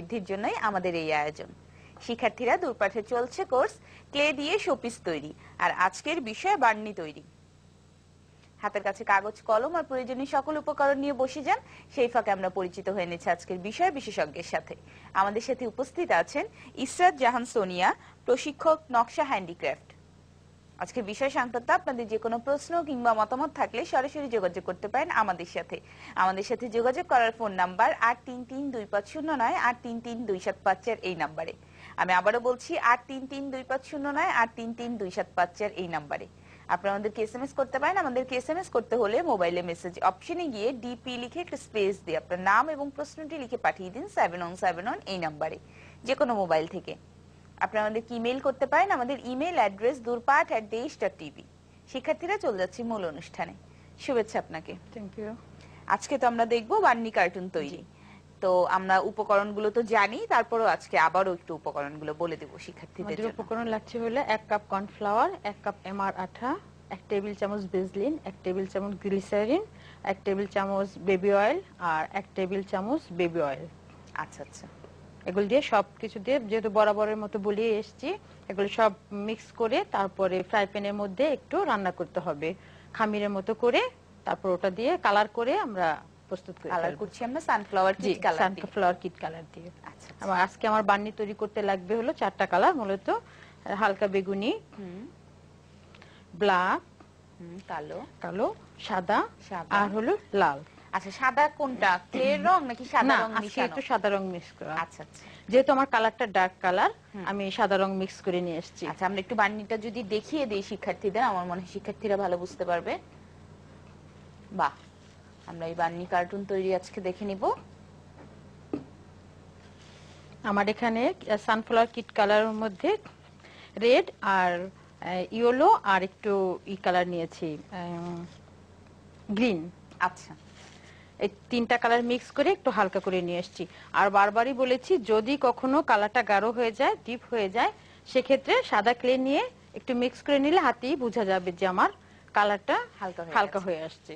বৃদ্ধির জন্যই আমাদের এই আয়োজন শিক্ষার্থীরা দূরপাঠে চলছে কোর্স ক্লে দিয়ে শোপিস তৈরি আর আজকের বিষয় বার্নি তৈরি হাতের কাছে কাগজ কলম আর প্রয়োজনীয় সকল উপকরণ নিয়ে বসে যান সেই ফাঁকে আমরা পরিচিত হয়ে নিচ্ছি আজকের বিষয় বিশেষজ্ঞের সাথে আমাদের সাথে উপস্থিত আছেন ইসরাত জাহান সোনিয়া প্রশিক্ষক নকশা হ্যান্ডিক্রাফট আজকের বিষয় সংক্রান্ত আপনাদের যে কোনো প্রশ্ন কিংবা মতামত থাকলে সরাসরি যোগাযোগ করতে পারেন আমাদের সাথে আমাদের সাথে যোগাযোগ করার ফোন নাম্বার আট তিন তিন দুই পাঁচ শূন্য নয় আট তিন তিন দুই সাত পাঁচ চার এই নাম্বারে আমি আবারও বলছি আট তিন তিন দুই পাঁচ শূন্য নয় আট তিন তিন দুই সাত পাঁচ চার এই নাম্বারে আপনারা আমাদেরকে এস এম এস করতে পারেন আমাদেরকে এস এম এস করতে হলে মোবাইলে মেসেজ অপশনে গিয়ে ডিপি লিখে একটা স্পেস দিয়ে আপনার নাম এবং প্রশ্নটি লিখে পাঠিয়ে দিন সেভেন ওয়ান সেভেন ওয়ান এই নাম্বারে যে কোনো মোবাইল থেকে আপনারা আমাদেরকে ইমেল করতে পারেন আমাদের ইমেল অ্যাড্রেস দূরপাঠ অ্যাট দেশ ডট টিভি শিক্ষার্থীরা চলে যাচ্ছি মূল অনুষ্ঠানে শুভেচ্ছা আপনাকে থ্যাংক ইউ আজকে তো আমরা দেখবো বান্নি কার্টুন তৈরি তো আমরা উপকরণগুলো তো জানি তারপরও আজকে আবারও একটু উপকরণগুলো বলে দেবো শিক্ষার্থীদের জন্য উপকরণ লাগছে হলো এক কাপ কর্নফ্লাওয়ার এক কাপ এমআর আঠা এক টেবিল চামচ বেজলিন এক টেবিল চামচ গ্লিসারিন এক টেবিল চামচ বেবি অয়েল আর এক টেবিল চামচ বেবি অয়েল আচ্ছা আচ্ছা এগুলো দিয়ে সবকিছু দিয়ে যেহেতু বরাবরের মতো বলিয়ে এসছি এগুলো সব মিক্স করে তারপরে ফ্রাই প্যানের মধ্যে একটু রান্না করতে হবে খামিরের মতো করে তারপর ওটা দিয়ে কালার করে আমরা প্রস্তুত করি কালার করছি আমরা sunflower kit colour sunflower kit colour দিয়ে আচ্ছা, আচ্ছা আমার আজকে আমার বান্নি তৈরি করতে লাগবে হলো চারটা কালার মূলত হালকা বেগুনি ব্ল্যাক কালো কালো সাদা আর হলো লাল আচ্ছা সাদা কোনটা ক্লিয়ার রং নাকি সাদা রং মিশানো একটু সাদা রং মিক্স করা আচ্ছা আচ্ছা যেহেতু আমার কালারটা ডার্ক কালার আমি সাদা রং মিক্স করে নিয়ে এসেছি আচ্ছা আমরা একটু বানিটা যদি দেখিয়ে দেই শিক্ষার্থীদের আমার মনে হয় শিক্ষার্থীরা ভালো বুঝতে পারবে বাহ আমরা এই বান্নি কার্টুন তৈরি আজকে দেখে নিব আমার এখানে সানফ্লাওয়ার কিট কালারের মধ্যে রেড আর ইয়েলো আর একটু ই কালার নিয়েছি গ্রিন আচ্ছা এই তিনটা কালার মিক্স করে একটু হালকা করে নিয়ে এসছি আর বারবারই বলেছি যদি কখনো কালারটা গাঢ় হয়ে যায় ডিপ হয়ে যায় সেক্ষেত্রে সাদা ক্লে নিয়ে একটু মিক্স করে নিলে হাতেই বোঝা যাবে যে আমার কালারটা হালকা হালকা হয়ে আসছে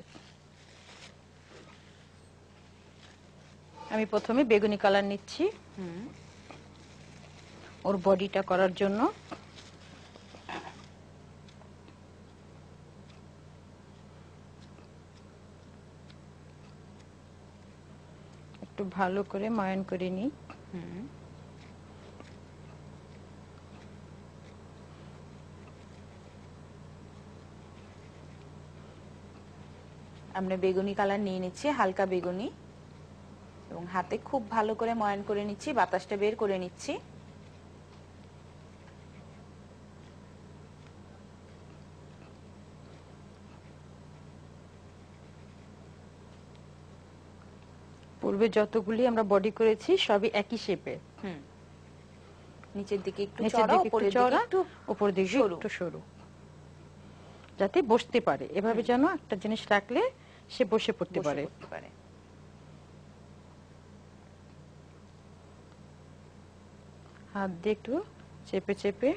আমি প্রথমে বেগুনি কালার নিচ্ছি ওর বডিটা করার জন্য ভালো করে ময়ন করে নিই আমরা বেগুনি কালার নিয়ে নিচ্ছি হালকা বেগুনি এবং হাতে খুব ভালো করে ময়ন করে নিচ্ছি বাতাসটা বের করে নিচ্ছি পূর্বে যতগুলি আমরা বডি করেছি সবই একই শেপে নিচের দিকে একটু চড়া দিকে একটু সরু যাতে বসতে পারে এভাবে যেন একটা জিনিস রাখলে সে বসে পড়তে পারে হাত দিয়ে একটু চেপে চেপে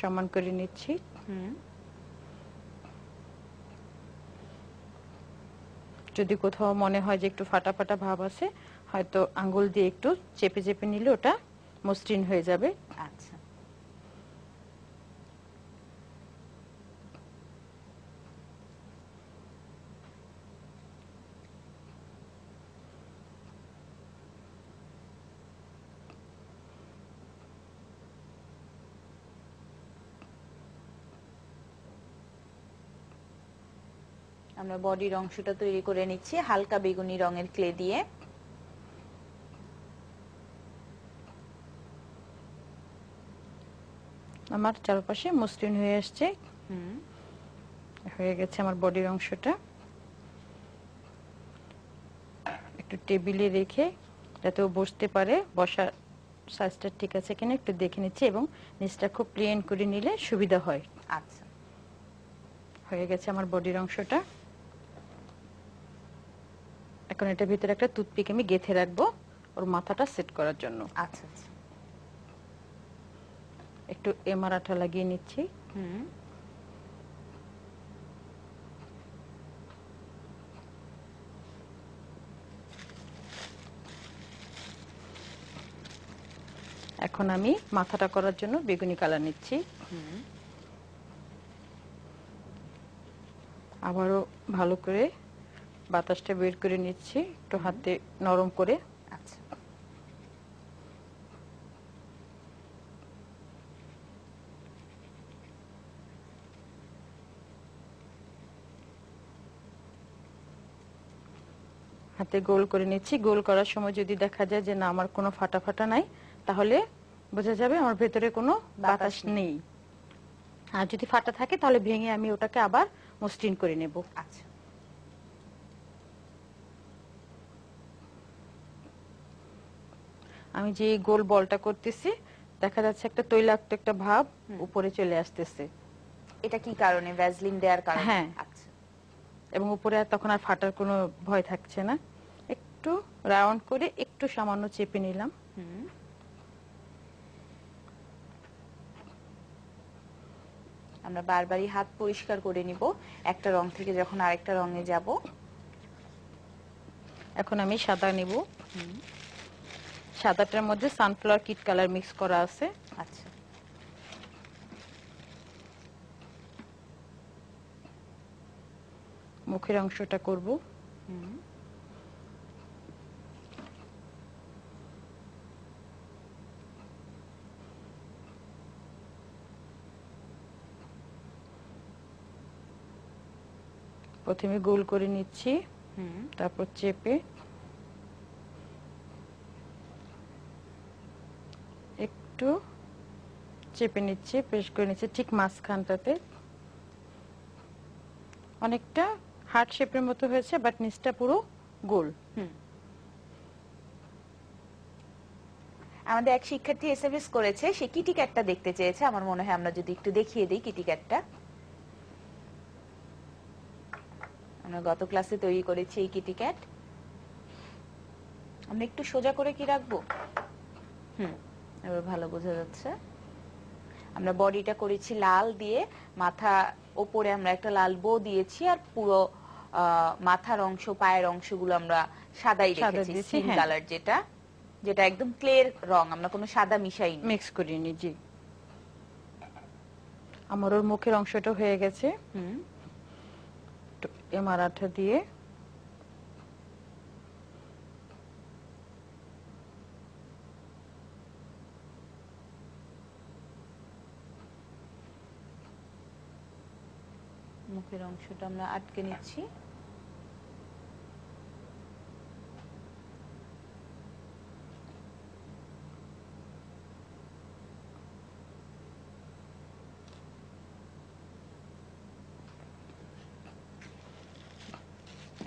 সমান করে নিচ্ছি হুম যদি কোথাও মনে হয় যে একটু ফাটা ফাটা ভাব আছে হয়তো আঙ্গুল দিয়ে একটু চেপে চেপে নিলে ওটা মসৃণ হয়ে যাবে আচ্ছা আমরা বডির অংশটা তৈরি করে নিচ্ছি হালকা বেগুনি রঙের ক্লে দিয়ে আমার চারপাশে মসৃণ হয়ে আসছে হয়ে গেছে আমার বডির অংশটা একটু টেবিলে রেখে যাতে ও বসতে পারে বসার সাইজটা ঠিক আছে কিনা একটু দেখে নিচ্ছি এবং নিচটা খুব প্লেন করে নিলে সুবিধা হয় আচ্ছা হয়ে গেছে আমার বডির অংশটা এখন এটার ভিতরে একটা টুথপিক আমি গেথে রাখবো ওর মাথাটা সেট করার জন্য আচ্ছা, আচ্ছা। একটু এমআর আঠা লাগিয়ে নিচ্ছি এখন আমি মাথাটা করার জন্য বেগুনি কালার নিচ্ছি আবারও ভালো করে বাতাসটা বের করে নিচ্ছি একটু হাতে নরম করে আচ্ছা। হাতে গোল করে নিচ্ছি গোল করার সময় যদি দেখা যায় যে না আমার কোনো ফাটা ফাটা নাই তাহলে বোঝা যাবে আমার ভেতরে কোনো বাতাস নেই আর যদি ফাটা থাকে তাহলে ভেঙে আমি ওটাকে আবার মসৃণ করে নেব আচ্ছা আমি যে গোল বলটা করতেছি দেখা যাচ্ছে একটা তৈলাক্ত একটা ভাব উপরে চলে আসতেছে এটা কি কারণে ভ্যাজলিন দেওয়ার কারণে হ্যাঁ আচ্ছা। এবং উপরে তখন আর ফাটার কোনো ভয় থাকছে না একটু রাউন্ড করে একটু সামান্য চেপে নিলাম আমরা বারবারই হাত পরিষ্কার করে নিব একটা রং থেকে যখন আরেকটা রঙে যাব এখন আমি সাদা নিব সাদাটার মধ্যে সানফ্লাওয়ার কিট কালার মিক্স করা আছে আচ্ছা মুখের অংশটা করব প্রথমে গোল করে নিচ্ছি তারপর চেপে একটু চেপে নিচ্ছে প্রেস করে নিচ্ছে ঠিক মাঝখানটাতে অনেকটা হার্ট শেপের মতো হয়েছে বাট নিচটা পুরো গোল আমাদের এক শিক্ষার্থী এসএমএস করেছে সে কিটি ক্যাটটা দেখতে চেয়েছে আমার মনে হয় আমরা যদি একটু দেখিয়ে দিই কিটি ক্যাটটা আমরা গত ক্লাসে তৈরি করেছি এই কিটি ক্যাট আমরা একটু সোজা করে কি রাখবো হুম এবার ভালো বোঝা যাচ্ছে আমরা বডিটা করেছি লাল দিয়ে মাথা ওপরে আমরা একটা লাল বো দিয়েছি আর পুরো মাথার অংশ পায়ের অংশগুলো আমরা সাদাই রেখেছি সিম কালার হ্যাঁ। যেটা যেটা একদম ক্লিয়ার রং আমরা কোনো সাদা মিশাই মিক্স করিনি জি আমার ওর মুখের অংশটা হয়ে গেছে হুম এমআর আঠা দিয়ে মুখের অংশটা আমরা আটকে নিচ্ছি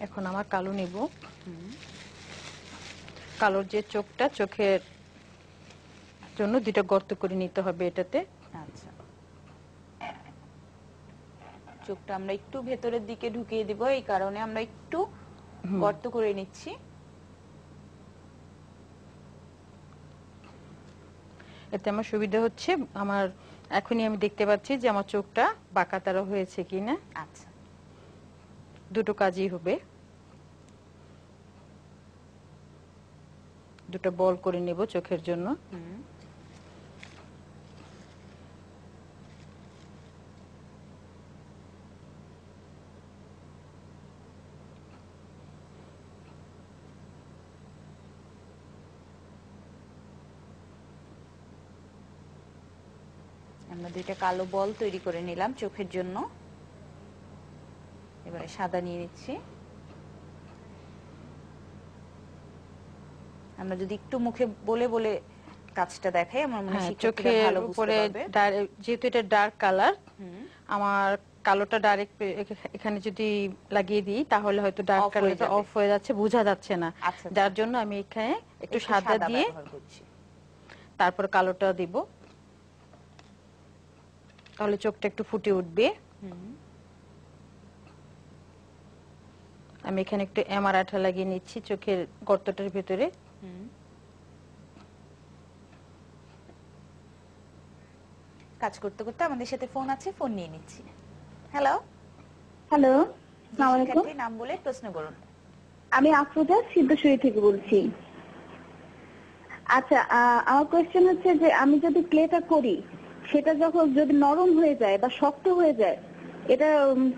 এখন আমার কালো নেব কালোর যে চোখটা চোখের জন্য দুইটা গর্ত করে নিতে হবে এটাতে চোখটা আমরা একটু ভেতরের দিকে ঢুকিয়ে দিব এই কারণে আমরা একটু গর্ত করে নিচ্ছি এতে আমার সুবিধা হচ্ছে আমার এখনই আমি দেখতে পাচ্ছি যে আমার চোখটা বাঁকাতারা হয়েছে কিনা আচ্ছা দুটো কাজই হবে দুটো বল করে নেব চোখের জন্য হুম দুইটা কালো বল তৈরি করে নিলাম চোখের জন্য এবারে সাদা নিয়ে নিচ্ছি আমরা যদি একটু মুখে বলে বলে কাজটা দেখাই আমার মনে হয় হ্যাঁ, চোখে উপরে যেহেতু এটা ডার্ক কালার আমার কালোটা ডাইরেক্ট এখানে যদি লাগিয়ে দিই তাহলে হয়তো ডার্ক কালারটা অফ হয়ে যাচ্ছে বোঝা যাচ্ছে না আচ্ছা, আচ্ছা। যার জন্য আমি এখানে একটু সাদা দিয়ে তারপর কালোটা দিব তাহলে চোখটা একটু ফুটে উঠবে আমি এখানে একটু এমআর আঠা লাগিয়ে নিচ্ছি চোখের গর্তটার ভেতরে কাজ করতে করতে আমাদের সাথে ফোন আছে ফোন নিয়ে নিচ্ছি হ্যালো হ্যালো নাম বলে প্রশ্ন করুন আমি আফরোজা সিদ্ধেশ্বরী থেকে বলছি আচ্ছা আমার কোয়েশ্চেন হচ্ছে যে আমি যদি ক্লেটা করি সেটা যখন যদি নরম হয়ে যায় বা শক্ত হয়ে যায় এটা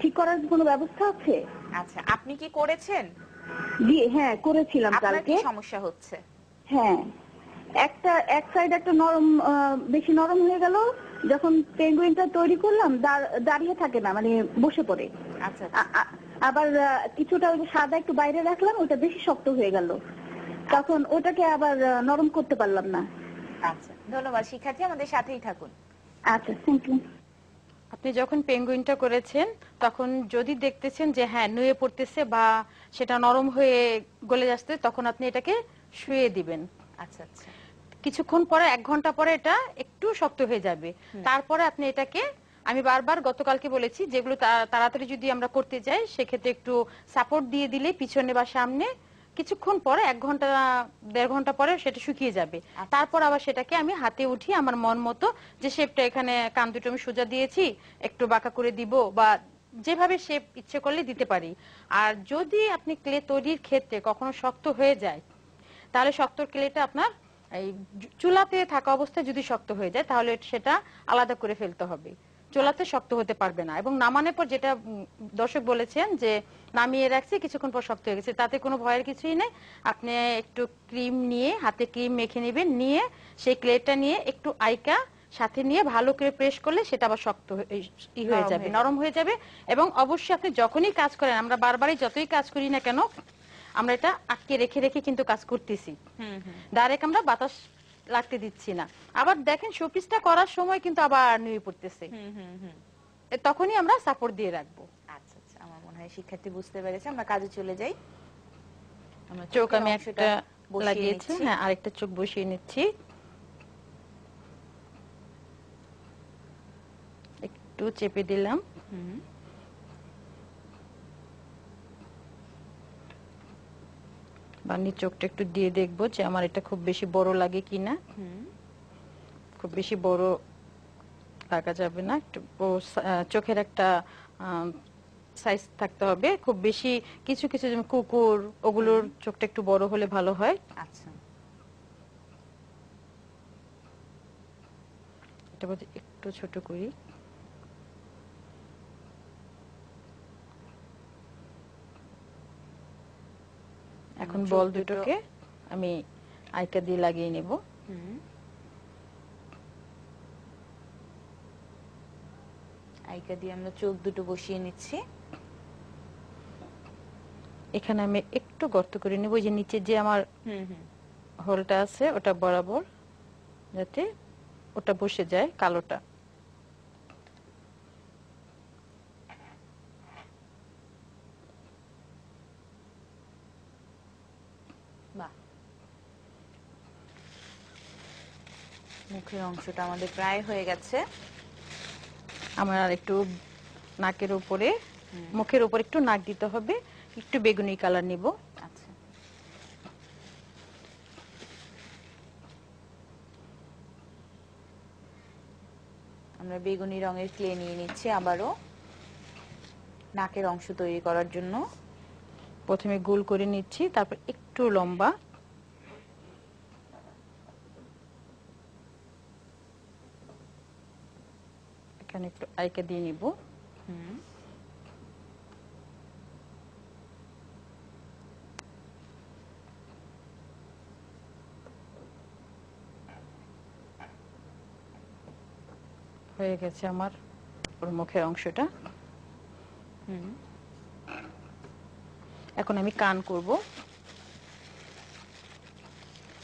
ঠিক করার কোনো ব্যবস্থা আছে আচ্ছা আপনি কি করেছেন জি হ্যাঁ করেছিলাম কালকে সমস্যা হচ্ছে হ্যাঁ একটা এক সাইড একটা নরম বেশি নরম হয়ে গেল যখন পেঙ্গুইনটা তৈরি করলাম দাঁড়িয়ে থাকে না মানে বসে পড়ে আচ্ছা, আচ্ছা। আবার কিছুটা ওই সাদা একটু বাইরে রাখলাম ওটা বেশি শক্ত হয়ে গেল তখন ওটাকে আবার নরম করতে পারলাম না আচ্ছা ধন্যবাদ শিক্ষার্থী আমাদের সাথেই থাকুন আপনি যখন পেঙ্গুইনটা করেছেন তখন যদি দেখতেছেন যে হ্যাঁ নুয়ে পড়তেছে বা সেটা নরম হয়ে গলে যাচ্ছে তখন আপনি এটাকে শুয়ে দিবেন আচ্ছা আচ্ছা কিছুক্ষণ পরে এক ঘন্টা পরে এটা একটু শক্ত হয়ে যাবে তারপরে আপনি এটাকে আমি বারবার গতকালকে বলেছি যেগুলো তাড়াতাড়ি যদি আমরা করতে যাই সেক্ষেত্রে একটু সাপোর্ট দিয়ে দিলে পিছনে বা সামনে কিছুক্ষণ পরে এক ঘন্টা দেড় ঘন্টা পরে সেটা শুকিয়ে যাবে আচ্ছা। তারপর আবার সেটাকে আমি হাতে উঠিয়ে আমার মন মতো যে শেপটা এখানে কান দুটো আমি সোজা দিয়েছি একটু বাঁকা করে দিব বা যেভাবে শেপ ইচ্ছে করলে দিতে পারি আর যদি আপনি ক্লে তৈরির ক্ষেত্রে কখনো শক্ত হয়ে যায় তাহলে শক্ত ক্লেটা আপনার এই চুলাতে থাকা অবস্থায় যদি শক্ত হয়ে যায় তাহলে সেটা আলাদা করে ফেলতে হবে চোলাতে শক্ত হতে পারবে না এবং নামানোর পর যেটা দর্শক বলেছেন যে নামিয়ে রাখছি কিছুক্ষণ পর শক্ত হয়ে গেছে তাতে কোনো ভয়ের কিছুই নেই আপনি একটু ক্রিম নিয়ে হাতে ক্রিম মেখে নেবেন নিয়ে সেই ক্লেটা নিয়ে একটু আইকা সাথে নিয়ে ভালো করে প্রেস করলে সেটা আবার শক্ত হয়ে যাবে নরম হয়ে যাবে এবং অবশ্যই আপনি যখনই কাজ করেন আমরা বারবারই যতই কাজ করি না কেন আমরা এটা আটকে রেখে রেখে কিন্তু কাজ করতেছি ডাইরেক্ট আমরা বাতাস লাগতে দিচ্ছি না আবার দেখেন শোপিসটা করার সময় কিন্তু আবার নুয়ে পড়তেছে তখনই আমরা সাপোর্ট দিয়ে রাখবো আচ্ছা, আচ্ছা, মনে হয় শিক্ষার্থী বুঝতে পেরেছে আমরা কাজে চলে যাই আমরা চোখ আমি একটা লাগিয়েছি হ্যাঁ আরেকটা চোখ বসিয়ে নিচ্ছি একটু চেপে দিলাম হুম বা চোখটা একটু দিয়ে দেখব যে আমার এটা খুব বেশি বড় লাগে কিনা খুব বেশি বড় লাগা যাবে না একটু চোখের একটা সাইজ থাকতে হবে খুব বেশি কিছু কিছু যেমন কুকুর ওগুলোর চোখটা একটু বড় হলে ভালো হয় আচ্ছা এটা একটু ছোট করি এখন বল দুটোকে আমি আইকা দিয়ে লাগিয়ে নেব আইকা দিয়ে আমরা চোখ দুটো বসিয়ে নিচ্ছি এখানে আমি একটু গর্ত করে নেব যে নিচে যে আমার হোলটা আছে ওটা বরাবর যাতে ওটা বসে যায় কালোটা মুখের অংশটা আমাদের প্রায় হয়ে গেছে আমার আর একটু নাকের উপরে মুখের উপর একটু নাক দিতে হবে একটু বেগুনি কালার নিব আচ্ছা। আমরা বেগুনি রঙের ক্লে নিয়ে নিচ্ছি আবারও নাকের অংশ তৈরি করার জন্য প্রথমে গোল করে নিচ্ছি তারপর একটু লম্বা সেলাইকে দিয়ে নিব হয়ে গেছে আমার ওর মুখের অংশটা এখন আমি কান করব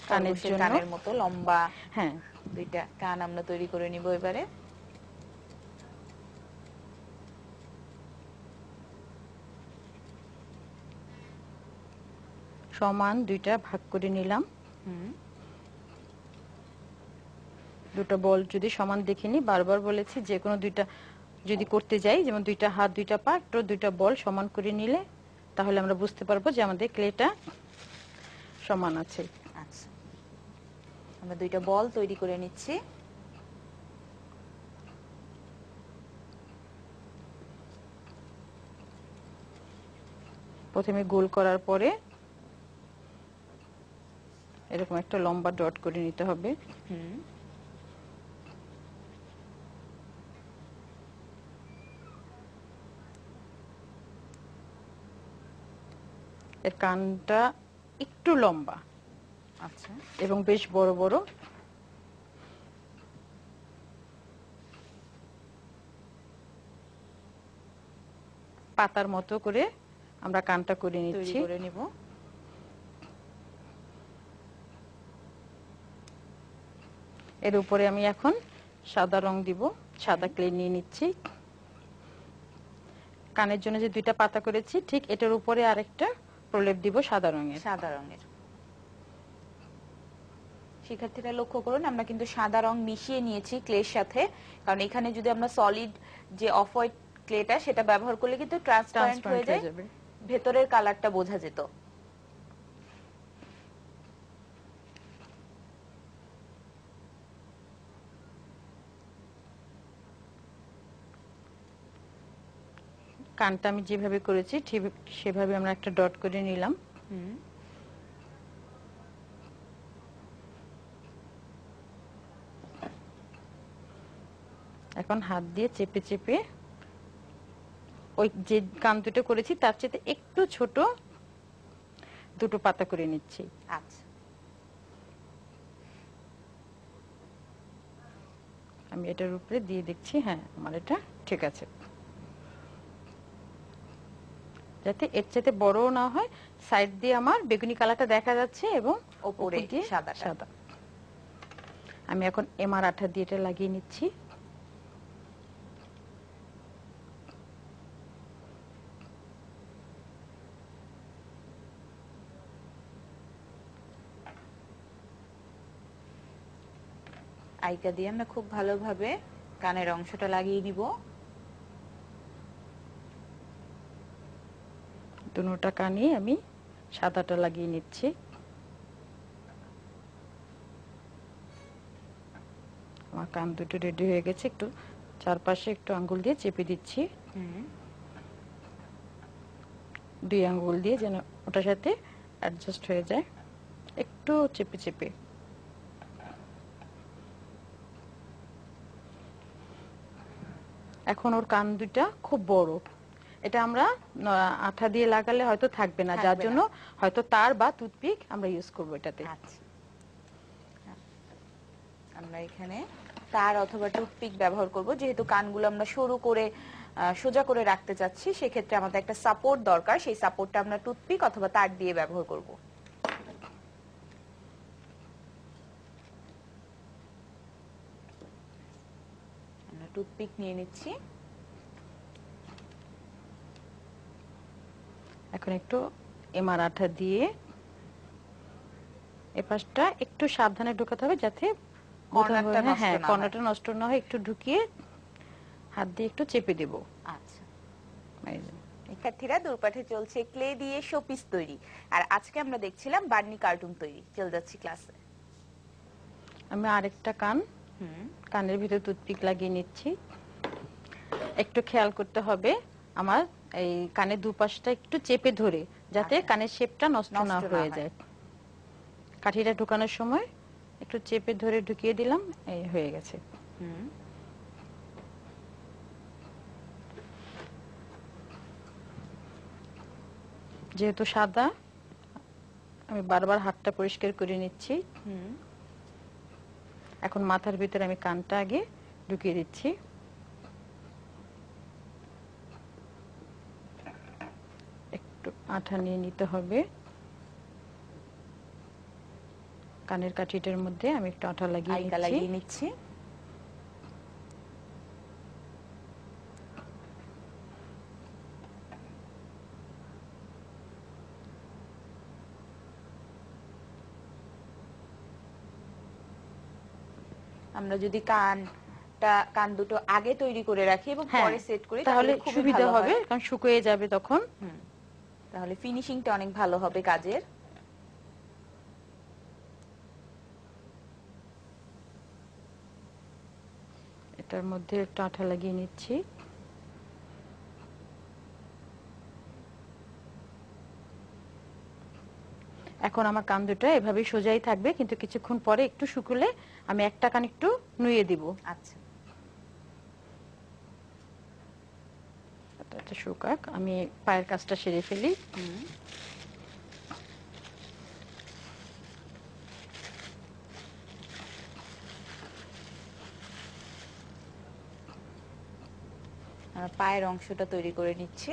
কানের জন্য কানের মতো লম্বা হ্যাঁ দুইটা কান আমরা তৈরি করে নিব এবারে সমান দুইটা ভাগ করে নিলাম দুটো বল যদি সমান দেখিনি বারবার বলেছি যে কোনো দুইটা যদি করতে যাই যেমন দুইটা হাত দুইটা পা তো দুইটা বল সমান করে নিলে তাহলে আমরা বুঝতে পারবো যে আমাদের ক্লেটা সমান আছে আচ্ছা আমরা দুইটা বল তৈরি করে নিচ্ছি প্রথমে গোল করার পরে এরকম একটা লম্বা ডট করে নিতে হবে এর কানটা একটু লম্বা আচ্ছা এবং বেশ বড় বড় পাতার মতো করে আমরা কানটা করে নিচ্ছি করে নিব এর উপরে আমি এখন সাদা রং দিব সাদা ক্লে নিয়ে নিচ্ছি কানের জন্য যে দুইটা পাতা করেছি ঠিক এটার উপরে আরেকটা প্রলেপ দিব সাদা রঙের সাদা রঙের শিক্ষার্থীরা লক্ষ্য করুন আমরা কিন্তু সাদা রং মিশিয়ে নিয়েছি ক্লের সাথে কারণ এখানে যদি আমরা সলিড যে অফ হোয়াইট ক্লেটা সেটা ব্যবহার করলে কিন্তু ট্রান্সপারেন্ট হয়ে যায় ভেতরের কালারটা বোঝা যেত কানটা আমি যেভাবে করেছি ঠিক সেভাবে আমরা একটা ডট করে নিলাম এখন হাত দিয়ে চেপে চেপে ওই যে কান দুটো করেছি তার চেয়ে একটু ছোট দুটো পাতা করে নিচ্ছি আচ্ছা আমি এটার উপরে দিয়ে দেখছি হ্যাঁ আমার এটা ঠিক আছে যাতে এর চাইতে বড় না হয় সাইড দিয়ে আমার বেগুনি কালারটা দেখা যাচ্ছে এবং ওপরে সাদা সাদা আমি এখন এমআর আঠা দিয়ে এটা লাগিয়ে নিচ্ছি আইকা দিয়ে আমরা খুব ভালোভাবে কানের অংশটা লাগিয়ে নিব দুটা কানে আমি সাদাটা লাগিয়ে নিচ্ছি আমার কান দুটো রেডি হয়ে গেছে একটু চারপাশে একটু আঙ্গুল দিয়ে চেপে দিচ্ছি দুই আঙ্গুল দিয়ে যেন ওটার সাথে অ্যাডজাস্ট হয়ে যায় একটু চেপে চেপে এখন ওর কান দুইটা খুব বড় এটা আমরা আঠা দিয়ে লাগালে হয়তো থাকবে না যার জন্য হয়তো তার বা টুথপিক আমরা ইউজ করব এটাতে আচ্ছা। আমরা এখানে তার অথবা টুথপিক ব্যবহার করব যেহেতু কানগুলো আমরা সরু করে সোজা করে রাখতে চাচ্ছি সেক্ষেত্রে আমাদের একটা সাপোর্ট দরকার সেই সাপোর্টটা আমরা টুথপিক অথবা তার দিয়ে ব্যবহার করব টুথপিক নিয়ে নিচ্ছি এখন একটু এমার আঠা দিয়ে এ পাশটা একটু সাবধানে ঢুকাতে হবে যাতে হ্যাঁ কর্নারটা নষ্ট না হয় একটু ঢুকিয়ে হাত দিয়ে একটু চেপে দেব আচ্ছা শিক্ষার্থীরা দূরপাঠে চলছে ক্লে দিয়ে শোপিস তৈরি আর আজকে আমরা দেখছিলাম বার্নি কার্টুন তৈরি চলে যাচ্ছি ক্লাসে আমি আরেকটা কান কানের ভিতরে টুথপিক লাগিয়ে নিচ্ছি একটু খেয়াল করতে হবে আমার এই কানের দুপাশটা একটু চেপে ধরে যাতে আচ্ছা। কানের শেপটা নষ্ট না হয়ে যায় কাঠিটা ঢুকানোর সময় একটু চেপে ধরে ঢুকিয়ে দিলাম এই হয়ে গেছে যেহেতু সাদা আমি বারবার হাতটা পরিষ্কার করে নিচ্ছি এখন মাথার ভিতরে আমি কানটা আগে ঢুকিয়ে দিচ্ছি আঠা নিয়ে নিতে হবে কানের কাঠিটার মধ্যে আমি একটু আঠা লাগিয়ে লাগিয়ে নিচ্ছি আমরা যদি কানটা কান দুটো আগে তৈরি করে রাখি এবং হ্যাঁ, পরে সেট করি তাহলে সুবিধা হবে কারণ শুকিয়ে যাবে তখন হুম তাহলে ফিনিশিংটা অনেক ভালো হবে কাজের এটার মধ্যে একটু লাগিয়ে নিচ্ছি এখন আমার কান দুটো এভাবে সোজাই থাকবে কিন্তু কিছুক্ষণ পরে একটু শুকুলে আমি একটা কান একটু নুয়ে দিব আচ্ছা যাতে শুকাক আমি পায়ের কাজটা সেরে ফেলি পায়ের অংশটা তৈরি করে নিচ্ছি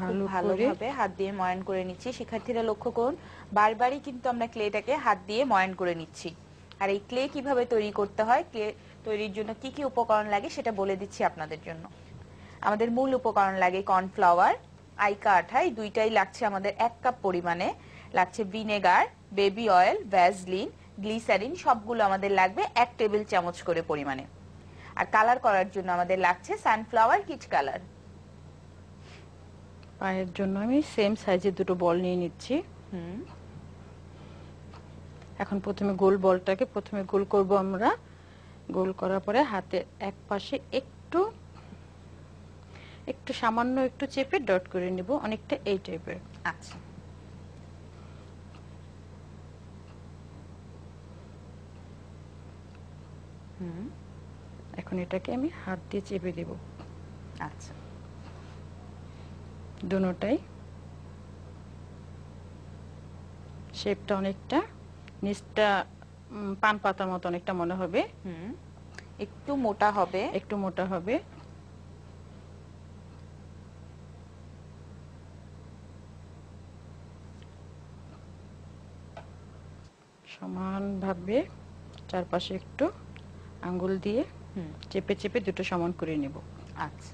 ভালো ভালোভাবে হাত দিয়ে ময়ন করে নিচ্ছি শিক্ষার্থীরা লক্ষ্য করুন বারবারই কিন্তু আমরা ক্লেটাকে হাত দিয়ে ময়ন করে নিচ্ছি আর এই ক্লে কিভাবে তৈরি করতে হয় ক্লে তৈরির জন্য কি কি উপকরণ লাগে সেটা বলে দিচ্ছি আপনাদের জন্য আমাদের মূল উপকরণ লাগে কর্নফ্লাওয়ার আইকা আঠাই দুইটাই লাগছে আমাদের এক কাপ পরিমাণে লাগছে vinegar baby oil Vaseline glycerin সবগুলো আমাদের লাগবে এক টেবিল চামচ করে পরিমাণে আর কালার করার জন্য আমাদের লাগছে সানফ্লাওয়ার কিচ কালার পায়ের জন্য আমি সেম সাইজের দুটো বল নিয়ে নিচ্ছি হুম এখন প্রথমে গোল বলটাকে প্রথমে গোল করব আমরা গোল করার পরে হাতের এক পাশে একটু একটু সামান্য একটু চেপে ডট করে নিব অনেকটা এই টাইপের আচ্ছা এখন এটাকে আমি হাত দিয়ে চেপে দেব আচ্ছা দুটাই শেপটা অনেকটা নিচটা পান পাতার মতো অনেকটা মনে হবে একটু মোটা হবে একটু মোটা হবে সমান ভাবে চারপাশে একটু আঙ্গুল দিয়ে চেপে চেপে দুটো সমান করে নেব আচ্ছা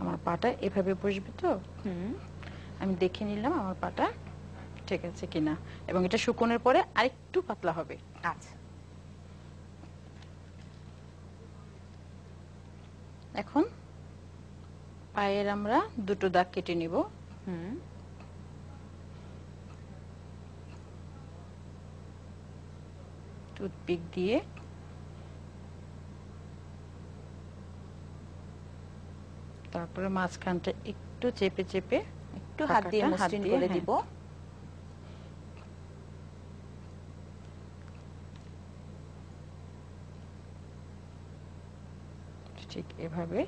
আমার পাটা এভাবে বসবে তো আমি দেখে নিলাম আমার পাটা আছে কিনা এবং এটা শুকোনোর পরে আরেকটু পাতলা হবে আচ্ছা এখন পায়ের আমরা দুটো দাগ কেটে নিব টুথপিক দিয়ে তারপরে মাঝখানটা একটু চেপে চেপে একটু হাত দিয়ে হাত দিয়ে হ্যাঁ। দিব ঠিক এভাবে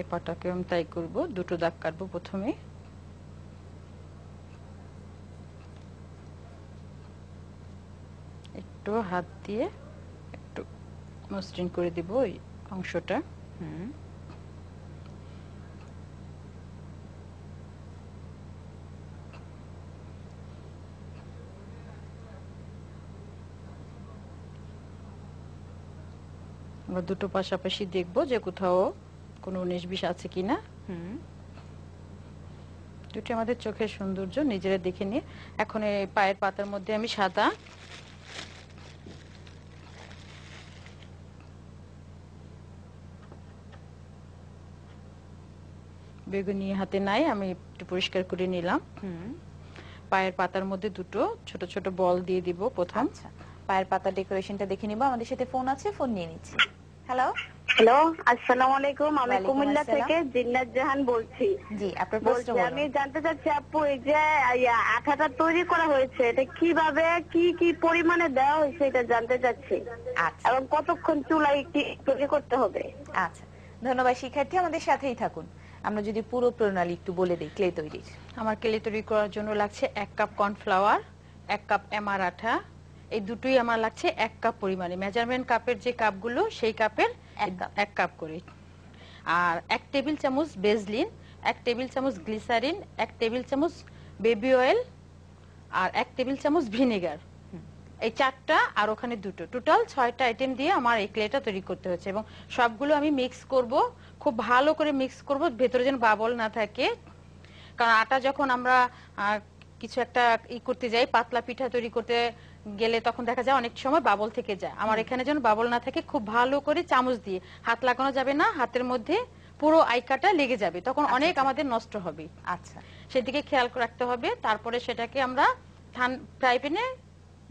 এ পাটাকে আমি তাই করবো দুটো দাগ কাটবো প্রথমে একটু হাত দিয়ে একটু মসৃণ করে দিব ওই অংশটা হুম আমরা দুটো পাশাপাশি দেখব যে কোথাও কোনো উনিশ বিশ আছে কিনা হুম দুটি আমাদের চোখের সৌন্দর্য নিজেরা দেখে নিয়ে এখন এই পায়ের পাতার মধ্যে আমি সাদা বেগুনি হাতে নাই আমি একটু পরিষ্কার করে নিলাম পায়ের পাতার মধ্যে দুটো ছোট ছোট বল দিয়ে দিব প্রথম আচ্ছা। পায়ের পাতা ডেকোরেশনটা দেখে নিব আমাদের সাথে ফোন আছে ফোন নিয়ে নিচ্ছি হ্যালো হ্যালো আসসালামু আলাইকুম আমি কুমিল্লা থেকে জিন্নাত জাহান বলছি জি আপনার প্রশ্ন আমি জানতে চাচ্ছি আপু এই যে আঠাটা তৈরি করা হয়েছে এটা কিভাবে কি কি পরিমাণে দেওয়া হয়েছে এটা জানতে চাচ্ছি আচ্ছা। এবং কতক্ষণ চুলাই কি তৈরি করতে হবে আচ্ছা ধন্যবাদ শিক্ষার্থী আমাদের সাথেই থাকুন আমরা যদি পুরো প্রণালী একটু বলে দিই ক্লে তৈরির আমার ক্লে তৈরি করার জন্য লাগছে এক কাপ কর্নফ্লাওয়ার এক কাপ এমার আঠা এই দুটোই আমার লাগছে এক কাপ পরিমাণে মেজারমেন্ট কাপের যে কাপগুলো সেই কাপের এক কাপ করে আর এক টেবিল চামচ বেজলিন এক টেবিল চামচ গ্লিসারিন এক টেবিল চামচ বেবি অয়েল আর এক টেবিল চামচ ভিনেগার এই চারটা আর ওখানে দুটো টোটাল ছয়টা আইটেম দিয়ে আমার এই ক্লেটা তৈরি করতে হচ্ছে এবং সবগুলো আমি মিক্স করব খুব ভালো করে মিক্স করব ভেতরে যেন বাবল না থাকে কারণ আটা যখন আমরা কিছু একটা ই করতে যাই পাতলা পিঠা তৈরি করতে গেলে তখন দেখা যায় অনেক সময় বাবল থেকে যায় আমার এখানে যেন বাবল না থাকে খুব ভালো করে চামচ দিয়ে হাত লাগানো যাবে না হাতের মধ্যে পুরো আইকাটা লেগে যাবে তখন আচ্ছা, অনেক আচ্ছা। আমাদের নষ্ট হবে আচ্ছা সেদিকে খেয়াল রাখতে হবে তারপরে সেটাকে আমরা ফ্রাই প্যানে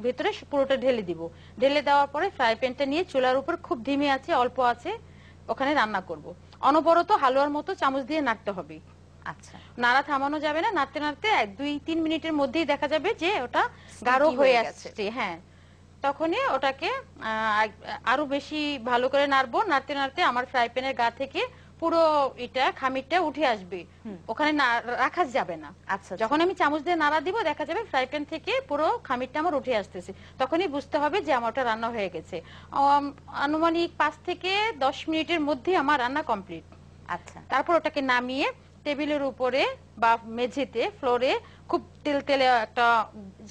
ভেতরে পুরোটা ঢেলে দিব ঢেলে দেওয়ার পরে ফ্রাই প্যানটা নিয়ে চুলার উপর খুব ধিমে আছে অল্প আছে ওখানে রান্না করব অনবরত হালুয়ার মতো চামচ দিয়ে নাড়তে হবে আচ্ছা। নাড়া থামানো যাবে না নাড়তে নাড়তে দুই তিন মিনিটের মধ্যেই দেখা যাবে যে ওটা গাঢ় হয়ে আসছে হ্যাঁ তখনই ওটাকে আরো বেশি ভালো করে নাড়বো নাড়তে নাড়তে আমার ফ্রাই প্যানের গা থেকে পুরো এটা খামিরটা উঠে আসবে ওখানে রাখা যাবে না আচ্ছা, আচ্ছা যখন আমি চামচ দিয়ে নাড়া দিব দেখা যাবে ফ্রাই প্যান থেকে পুরো খামিরটা আমার উঠে আসতেছে তখনই বুঝতে হবে যে আমার ওটা রান্না হয়ে গেছে আনুমানিক পাঁচ থেকে দশ মিনিটের মধ্যে আমার রান্না কমপ্লিট আচ্ছা তারপর ওটাকে নামিয়ে টেবিলের উপরে বা মেঝেতে ফ্লোরে খুব তেল তেলে একটা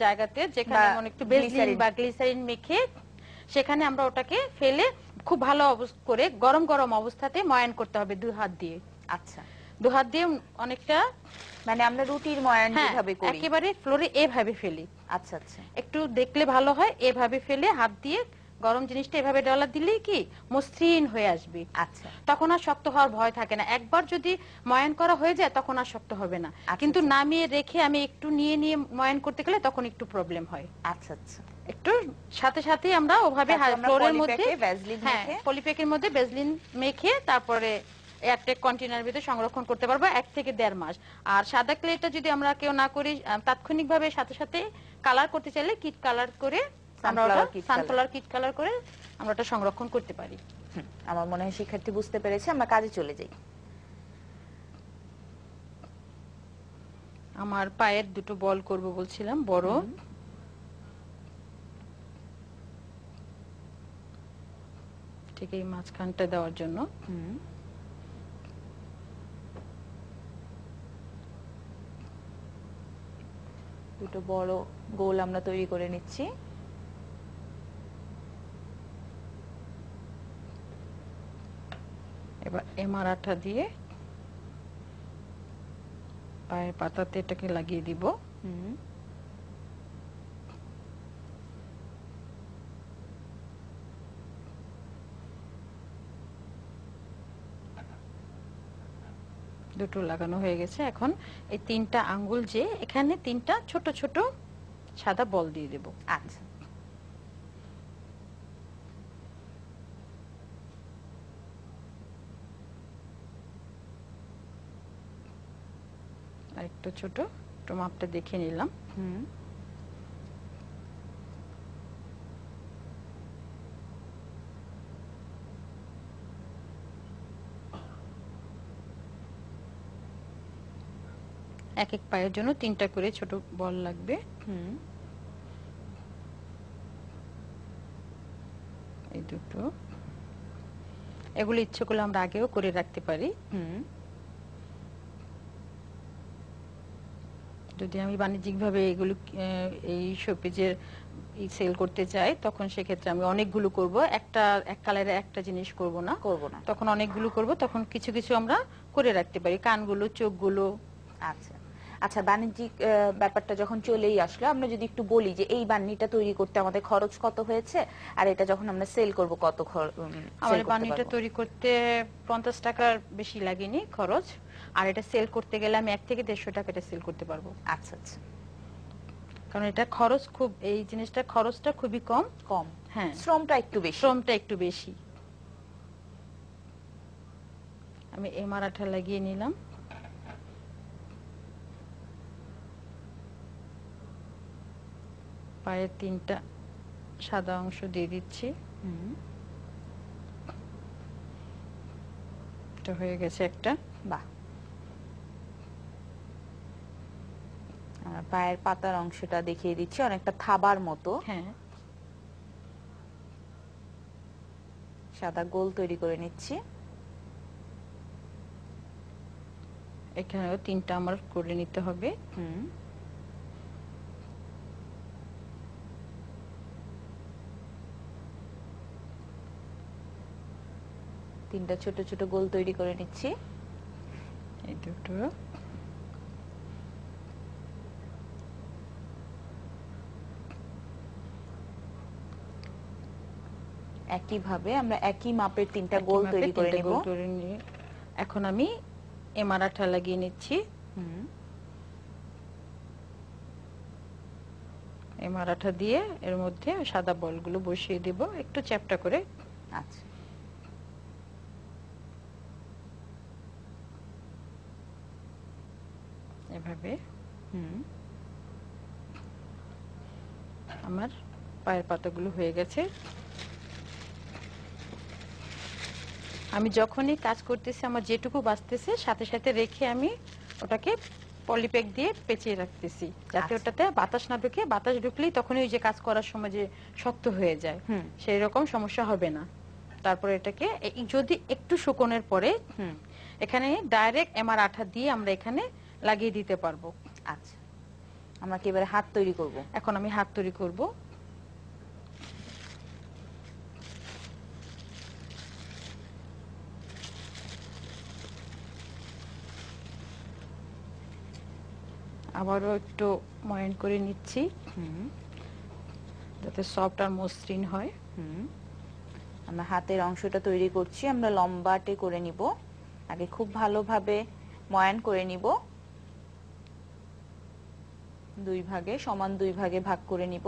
জায়গাতে যেখানে একটু বেসলিন বা গ্লিসারিন মেখে সেখানে আমরা ওটাকে ফেলে খুব ভালো অবস্থা করে গরম গরম অবস্থাতে ময়ান করতে হবে দুই হাত দিয়ে আচ্ছা দু হাত দিয়ে অনেকটা মানে আমরা রুটির ময়ান এইভাবে হ্যাঁ, করি একেবারে ফ্লোরে এভাবে ফেলি আচ্ছা আচ্ছা একটু দেখলে ভালো হয় এভাবে ফেলে হাত দিয়ে গরম জিনিসটা এভাবে ডলার দিলেই কি মসৃণ হয়ে আসবে আচ্ছা তখন আর শক্ত হওয়ার ভয় থাকে না একবার যদি ময়ান করা হয়ে যায় তখন আর শক্ত হবে না আচ্ছা, কিন্তু আচ্ছা। নামিয়ে রেখে আমি একটু নিয়ে নিয়ে ময়ান করতে গেলে তখন একটু প্রবলেম হয় আচ্ছা আচ্ছা একটু সাথে সাথে আমরা ওভাবে হ্যাঁ, ফ্লোরের মধ্যে পলিপ্যাকের মধ্যে বেজলিন মেখে তারপরে এয়ারটেক কন্টেনার ভিতরে সংরক্ষণ করতে পারবো এক থেকে দেড় মাস আর সাদা ক্লেটা যদি আমরা কেউ না করি তাৎক্ষণিকভাবে সাথে সাথে কালার করতে চাইলে কিট কালার করে সানফ্লাওয়ার কিট কালার করে আমরা ওটা সংরক্ষণ করতে পারি আমার মনে হয় শিক্ষার্থী বুঝতে পেরেছে আমরা কাজে চলে যাই আমার পায়ের দুটো বল করব বলছিলাম বড় ঠিক এই মাঝখানটা দেওয়ার জন্য দুটো বড় গোল আমরা তৈরি করে নিচ্ছি এমআর আঠা দিয়ে পায়ের পাতাতে এটাকে লাগিয়ে দিব দুটো লাগানো হয়ে গেছে এখন এই তিনটা আঙ্গুল যে এখানে তিনটা ছোট ছোট সাদা বল দিয়ে দেব আচ্ছা ছোট ছোট একটু মাপটা দেখে নিলাম এক এক পায়ের জন্য তিনটা করে ছোট বল লাগবে এই দুটো এগুলো ইচ্ছে করলে আমরা আগেও করে রাখতে পারি হুম যদি আমি বাণিজ্যিকভাবে এগুলো এই শোপিজের সেল করতে চাই তখন সেক্ষেত্রে আমি অনেকগুলো করব একটা এক কালারে একটা জিনিস করব না করব না তখন অনেকগুলো করব তখন কিছু কিছু আমরা করে রাখতে পারি কানগুলো চোখগুলো আচ্ছা আচ্ছা বাণিজ্যিক ব্যাপারটা যখন চলেই আসলো আমরা যদি একটু বলি যে এই বান্নিটা তৈরি করতে আমাদের খরচ কত হয়েছে আর এটা যখন আমরা সেল করব কত খরচ আমাদের বান্নিটা তৈরি করতে পঞ্চাশ টাকার বেশি লাগেনি খরচ আর এটা সেল করতে গেলে আমি এক থেকে দেড়শো টাকা এটা সেল করতে পারবো আচ্ছা আচ্ছা কারণ এটা খরচ খুব এই জিনিসটা খরচটা খুবই কম কম হ্যাঁ শ্রমটা একটু বেশি শ্রমটা একটু বেশি আমি এম আর আঠা লাগিয়ে নিলাম পায়ের তিনটা সাদা অংশ দিয়ে দিচ্ছি হয়ে গেছে একটা বাহ পায়ের পাতার অংশটা দেখিয়ে দিচ্ছি অনেকটা থাবার মতো হ্যাঁ সাদা গোল তৈরি করে নিচ্ছি এখানে তিনটা আমার করে নিতে হবে তিনটা ছোট ছোট গোল তৈরি করে নিচ্ছি এই দুটো একই ভাবে আমরা একই মাপের তিনটা গোল তৈরি করে নেব এখন আমি এমআর আঠা লাগিয়ে নিচ্ছি এমআর আঠা দিয়ে এর মধ্যে সাদা বলগুলো বসিয়ে দিব একটু চ্যাপটা করে আচ্ছা এভাবে হুম আমার পায়ের পাতাগুলো হয়ে গেছে আমি যখনই কাজ করতেছি আমার যেটুকু বাঁচতেছে সাথে সাথে রেখে আমি ওটাকে পলিপ্যাক দিয়ে পেঁচিয়ে রাখতেছি যাতে আচ্ছা। ওটাতে বাতাস না ঢুকে বাতাস ঢুকলেই তখনই ওই যে কাজ করার সময় যে শক্ত হয়ে যায় সেই রকম সমস্যা হবে না তারপরে এটাকে যদি একটু শুকনের পরে এখানে ডাইরেক্ট এমআর আঠা দিয়ে আমরা এখানে লাগিয়ে দিতে পারবো আচ্ছা আমরা কি এবারে হাত তৈরি করব এখন আমি হাত তৈরি করবো আবারও একটু ময়ান করে নিচ্ছি যাতে সফট আর মসৃণ হয় আমরা হাতের অংশটা তৈরি করছি আমরা লম্বাটে করে নিব আগে খুব ভালোভাবে ময়ান করে নিব দুই ভাগে সমান দুই ভাগে ভাগ করে নিব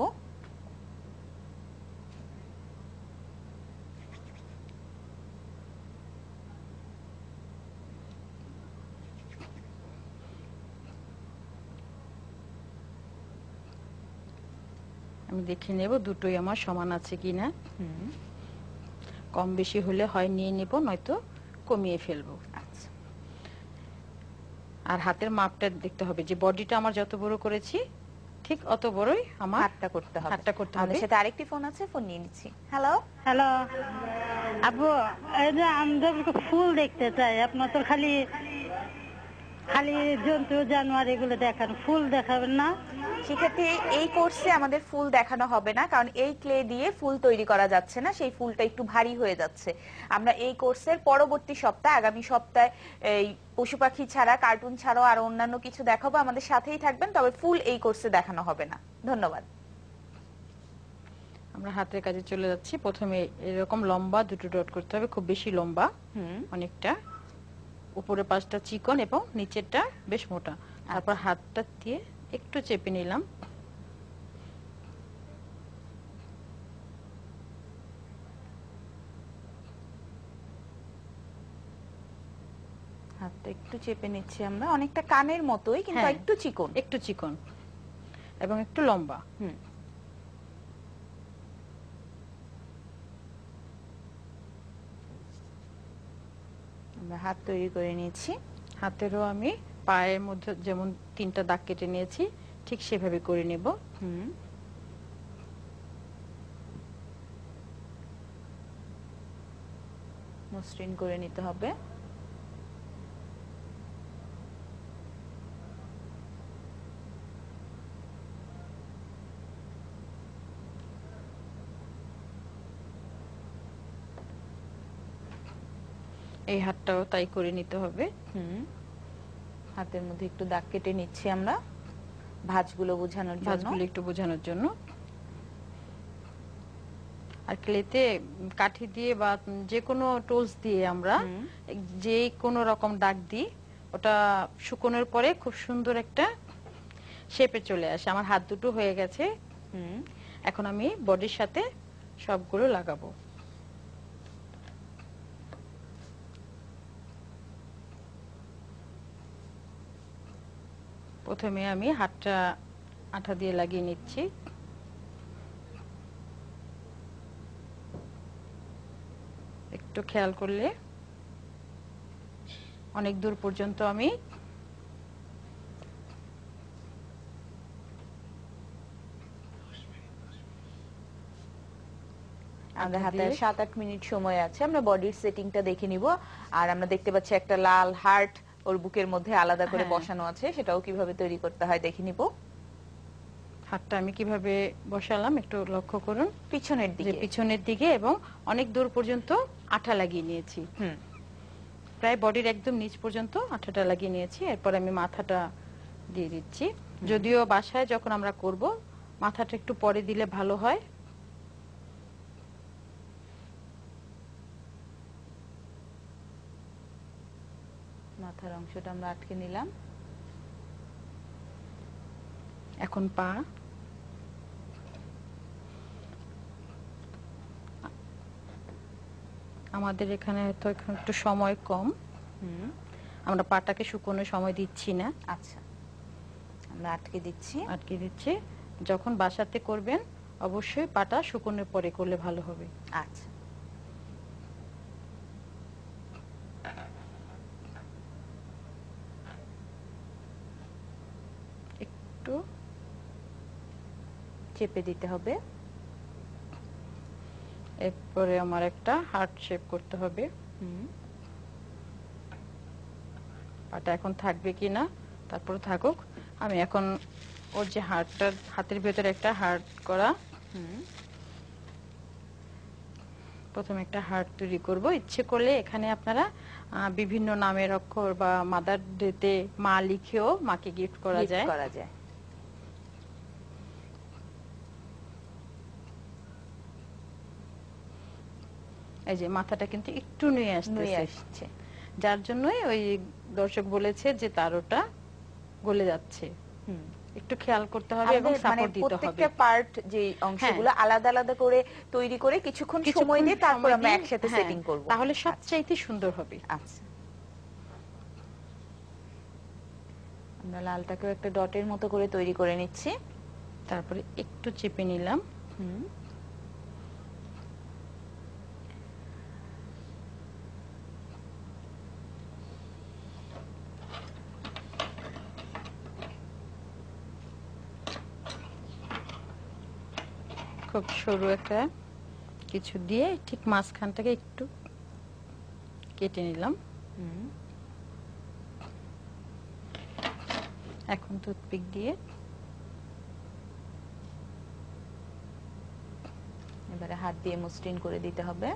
আমি দেখে নেব দুটোই আমার সমান আছে কি না কম বেশি হলে হয় নিয়ে নেব নয়তো কমিয়ে ফেলবো আচ্ছা। আর হাতের মাপটা দেখতে হবে যে বডিটা আমার যত বড় করেছি ঠিক অত বড়ই আমার হাতটা করতে হবে হাতটা করতে হবে সেটা আরেকটি ফোন আছে ফোন নিয়ে নিচ্ছি হ্যালো হ্যালো আবু এই যে আমদের ফুল দেখতে চাই আপনার তো খালি খালি জন্তু জানোয়ার এগুলো দেখান ফুল দেখাবেন না সেক্ষেত্রে এই কোর্সে আমাদের ফুল দেখানো হবে না কারণ এই ক্লে দিয়ে ফুল তৈরি করা যাচ্ছে না সেই ফুলটা একটু ভারী হয়ে যাচ্ছে আমরা এই কোর্সের পরবর্তী সপ্তাহে আগামী সপ্তাহে এই পশু পাখি ছাড়া কার্টুন ছাড়াও আরো অন্যান্য কিছু দেখাবো আমাদের সাথেই থাকবেন তবে ফুল এই কোর্সে দেখানো হবে না ধন্যবাদ আমরা হাতের কাজে চলে যাচ্ছি প্রথমে এরকম লম্বা দুটো ডট করতে হবে খুব বেশি লম্বা অনেকটা উপরে পাঁচটা চিকন এবং নিচেরটা বেশ মোটা তারপর আচ্ছা। হাতটা দিয়ে একটু চেপে নিলাম হাতটা একটু চেপে নিচ্ছি আমরা অনেকটা কানের মতোই কিন্তু হ্যাঁ। একটু চিকন একটু চিকন এবং একটু লম্বা হুম আমরা হাত তৈরি করে নিয়েছি হাতেরও আমি পায়ের মধ্যে যেমন তিনটা দাগ কেটে নিয়েছি ঠিক সেভাবে করে নেব মসৃণ করে নিতে হবে এই হাতটাও তাই করে নিতে হবে হুম হাতের মধ্যে একটু দাগ কেটে নিচ্ছি আমরা ভাঁজগুলো বোঝানোর জন্য ভাঁজগুলো একটু বোঝানোর জন্য আর ক্লেতে কাঠি দিয়ে বা যে কোনো টোলস দিয়ে আমরা যে কোনো রকম দাগ দিই ওটা শুকোনোর পরে খুব সুন্দর একটা শেপে চলে আসে আমার হাত দুটো হয়ে গেছে এখন আমি বডির সাথে সবগুলো লাগাবো প্রথমে আমি হাতটা আঠা দিয়ে লাগিয়ে নিচ্ছি একটু খেয়াল করলে অনেক দূর পর্যন্ত আমি আমাদের হাতে সাত আট মিনিট সময় আছে আমরা বডির সেটিংটা দেখে নিব আর আমরা দেখতে পাচ্ছি একটা লাল হার্ট ওর বুকের মধ্যে আলাদা করে হ্যাঁ। বসানো আছে সেটাও কিভাবে তৈরি করতে হয় দেখে নিব হাতটা আমি কিভাবে বসালাম একটু লক্ষ্য করুন পিছনের দিকে পিছনের দিকে এবং অনেক দূর পর্যন্ত আঠা লাগিয়ে নিয়েছি প্রায় বডির একদম নিচ পর্যন্ত আঠাটা লাগিয়ে নিয়েছি এরপর আমি মাথাটা দিয়ে দিচ্ছি যদিও বাসায় যখন আমরা করব মাথাটা একটু পরে দিলে ভালো হয় মাথার অংশটা আমরা আটকে নিলাম এখন পা আমাদের এখানে হয়তো এখন একটু সময় কম আমরা পাটাকে শুকোনো সময় দিচ্ছি না আচ্ছা আমরা আটকে দিচ্ছি আটকে দিচ্ছি যখন বাসাতে করবেন অবশ্যই পাটা শুকোনোর পরে করলে ভালো হবে আচ্ছা চেপে দিতে হবে এরপরে আমার একটা হার্ট শেপ করতে হবে পাটা এখন থাকবে কি না তারপরে থাকুক আমি এখন ওর যে হাড়টার হাতের ভেতরে একটা হার্ট করা প্রথমে একটা হার্ট তৈরি করব ইচ্ছে করলে এখানে আপনারা বিভিন্ন নামের অক্ষর বা মাদার ডেতে মা লিখেও মাকে গিফট করা যায় করা যায় এই যে মাথাটা কিন্তু একটু নুয়ে আসছে যার জন্যই ওই দর্শক বলেছে যে তার ওটা গলে যাচ্ছে একটু খেয়াল করতে হবে এবং সাপোর্ট মানে দিতে হবে প্রত্যেকটা পার্ট যে অংশগুলো হ্যাঁ। আলাদা আলাদা করে তৈরি করে কিছুক্ষণ সময় দিয়ে তারপর আমরা একসাথে সেটিং হ্যাঁ, করব তাহলে আচ্ছা। সবচাইতে সুন্দর হবে আচ্ছা আমরা লালটাকেও একটা ডটের মতো করে তৈরি করে নিচ্ছি তারপরে একটু চেপে নিলাম হুম খুব সরু একটা কিছু দিয়ে ঠিক মাঝখানটাকে একটু কেটে নিলাম এখন টুথপিক দিয়ে এবারে হাত দিয়ে মসৃণ করে দিতে হবে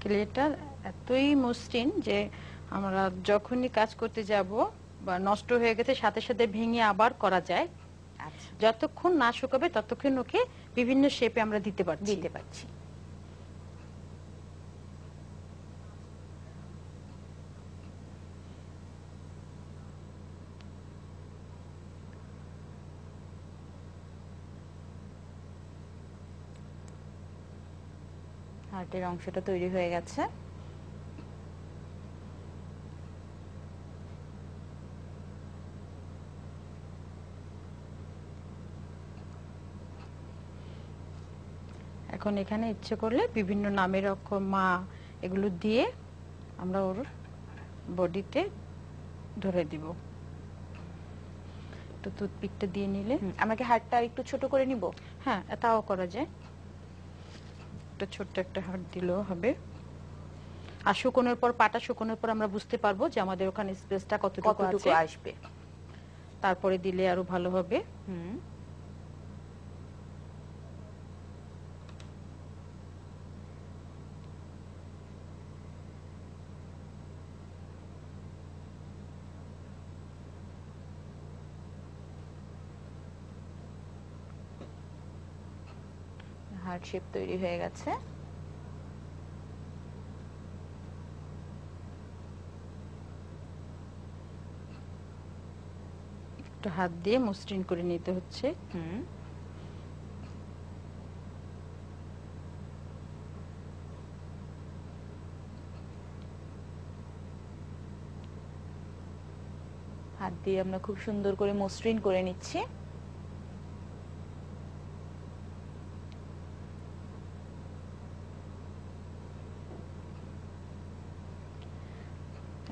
ক্লেটার এতই মসৃণ যে আমরা যখনই কাজ করতে যাব নষ্ট হয়ে গেছে সাথে সাথে ভেঙে আবার করা যায় আচ্ছা। যতক্ষণ না শুকাবে ততক্ষণ ওকে বিভিন্ন শেপে আমরা দিতে পারছি দিতে পারছি হার্টের অংশটা তৈরি হয়ে গেছে এখন এখানে ইচ্ছে করলে বিভিন্ন নামের অক্ষর মা এগুলো দিয়ে আমরা ওর বডিতে ধরে দিব তো টুথপিকটা দিয়ে নিলে আমাকে হাড়টা একটু ছোট করে নিব হ্যাঁ তাও করা যায় একটা ছোট্ট একটা হাড় দিলেও হবে আর শুকোনোর পর পাটা শুকোনোর পর আমরা বুঝতে পারবো যে আমাদের ওখানে স্পেসটা কতটুকু আসবে তারপরে দিলে আরো ভালো হবে হুম হার্ট শেপ তৈরি হয়ে গেছে একটু হাত দিয়ে মসৃণ করে নিতে হচ্ছে হুম হাত দিয়ে আমরা খুব সুন্দর করে মসৃণ করে নিচ্ছি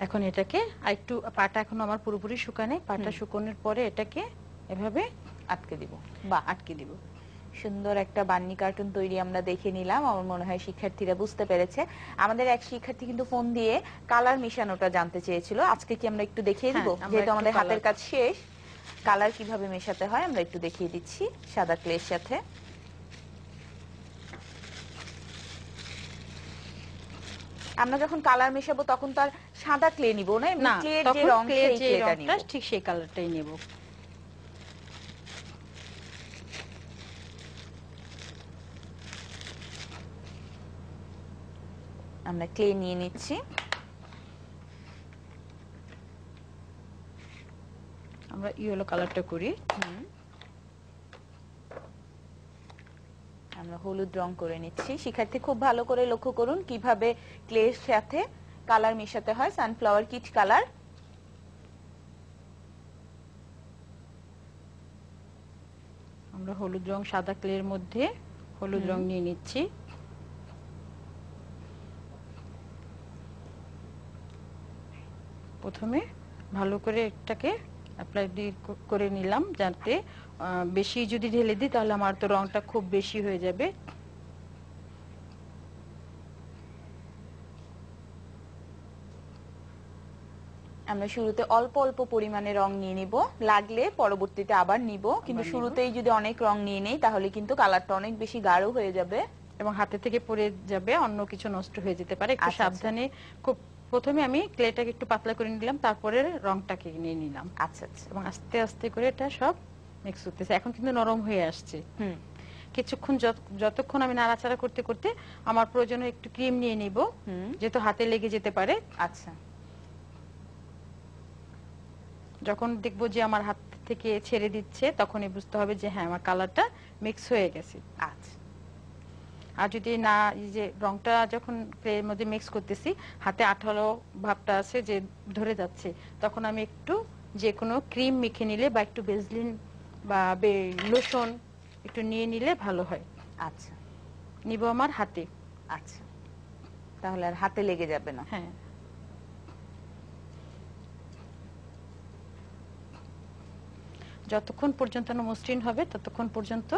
এখন এটাকে একটু পাটা এখন আমার পুরোপুরি শুকানে পাটা শুকানোর পরে এটাকে এভাবে আটকে দিব বা আটকে দিব সুন্দর একটা বান্নি কার্টুন তৈরি আমরা দেখে নিলাম আমার মনে হয় শিক্ষার্থীরা বুঝতে পেরেছে আমাদের এক শিক্ষার্থী কিন্তু ফোন দিয়ে কালার মেশানোটা জানতে চেয়েছিল আজকে কি আমরা একটু দেখিয়ে হ্যাঁ, দিব যেহেতু আমাদের হাতের কাজ শেষ কালার কিভাবে মেশাতে হয় আমরা একটু দেখিয়ে দিচ্ছি সাদা ক্লের সাথে আমরা যখন কালার মেশাবো তখন তার সাদা ক্লে নিব না এমনি ক্লে এর যে রং সেই ক্লেটা নিব ঠিক সেই কালারটাই নিব আমরা ক্লে নিয়ে নিচ্ছি আমরা ইয়েলো কালারটা করি হুম আমরা হলুদ রং করে নিচ্ছি শিক্ষার্থী খুব ভালো করে লক্ষ্য করুন কিভাবে ক্লের সাথে কালার মেশাতে হয় সানফ্লাওয়ার কিট কালার আমরা হলুদ রং সাদা ক্লের মধ্যে হলুদ রং নিয়ে নিচ্ছি প্রথমে ভালো করে একটাকে অ্যাপ্লাই করে নিলাম যাতে বেশি যদি ঢেলে দিই তাহলে আমার তো রংটা খুব বেশি হয়ে যাবে আমরা শুরুতে অল্প অল্প পরিমাণে রং নিয়ে নিব লাগলে পরবর্তীতে আবার নিব কিন্তু শুরুতেই যদি অনেক রং নিয়ে নেই তাহলে কিন্তু কালারটা অনেক বেশি গাঢ় হয়ে যাবে এবং হাতে থেকে পড়ে যাবে অন্য কিছু নষ্ট হয়ে যেতে পারে আচ্ছা, আচ্ছা। সাবধানে খুব প্রথমে আমি ক্লেটাকে একটু পাতলা করে নিলাম তারপরে রংটাকে নিয়ে নিলাম আচ্ছা আচ্ছা এবং আস্তে আস্তে করে এটা সব মিক্স করতেছে এখন কিন্তু নরম হয়ে আসছে কিছুক্ষণ যতক্ষণ আমি নাড়াচাড়া করতে করতে আমার প্রয়োজনে একটু ক্রিম নিয়ে নিব যেহেতু হাতে লেগে যেতে পারে আচ্ছা যখন দেখবো যে আমার হাত থেকে ছেড়ে দিচ্ছে তখনই বুঝতে হবে যে হ্যাঁ আমার কালারটা মিক্স হয়ে গেছে আচ্ছা আর যদি না এই যে রংটা যখন ক্লের মধ্যে মিক্স করতেছি হাতে আঠালো ভাবটা আছে যে ধরে যাচ্ছে তখন আমি একটু যে কোনো ক্রিম মেখে নিলে বা একটু বেজলিন বা লোশন একটু নিয়ে নিলে ভালো হয় আচ্ছা নিব আমার হাতে আচ্ছা তাহলে আর হাতে লেগে যাবে না হ্যাঁ যতক্ষণ পর্যন্ত না মসৃণ হবে ততক্ষণ পর্যন্ত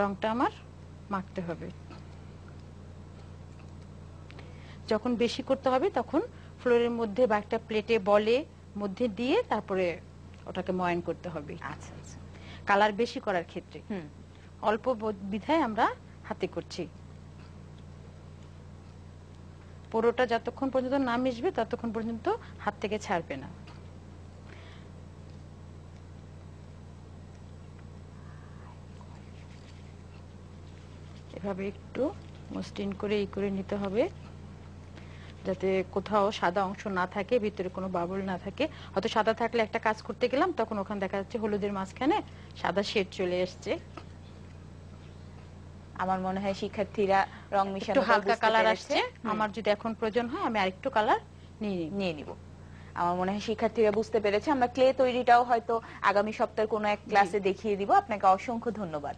রংটা আমার মাখতে হবে যখন বেশি করতে হবে তখন ফ্লোরের মধ্যে বা একটা প্লেটে বলে মধ্যে দিয়ে তারপরে ওটাকে ময়ন করতে হবে আচ্ছা আচ্ছা কালার বেশি করার ক্ষেত্রে অল্প বিধায় আমরা হাতে করছি পুরোটা যতক্ষণ পর্যন্ত না মিশবে ততক্ষণ পর্যন্ত হাত থেকে ছাড়বে না এভাবে একটু মসৃণ করে ই করে নিতে হবে যাতে কোথাও সাদা অংশ না থাকে ভিতরে কোনো বাবল না থাকে হয়তো সাদা থাকলে একটা কাজ করতে গেলাম তখন ওখানে দেখা যাচ্ছে হলুদের মাঝখানে সাদা শেড চলে এসছে আমার মনে হয় শিক্ষার্থীরা রং মিশানো হালকা কালার আসছে আমার যদি এখন প্রয়োজন হয় আমি আরেকটু কালার নিয়ে নিব আমার মনে হয় শিক্ষার্থীরা বুঝতে পেরেছে আমরা ক্লে তৈরিটাও হয়তো আগামী সপ্তাহের কোনো এক ক্লাসে দেখিয়ে দিব আপনাকে অসংখ্য ধন্যবাদ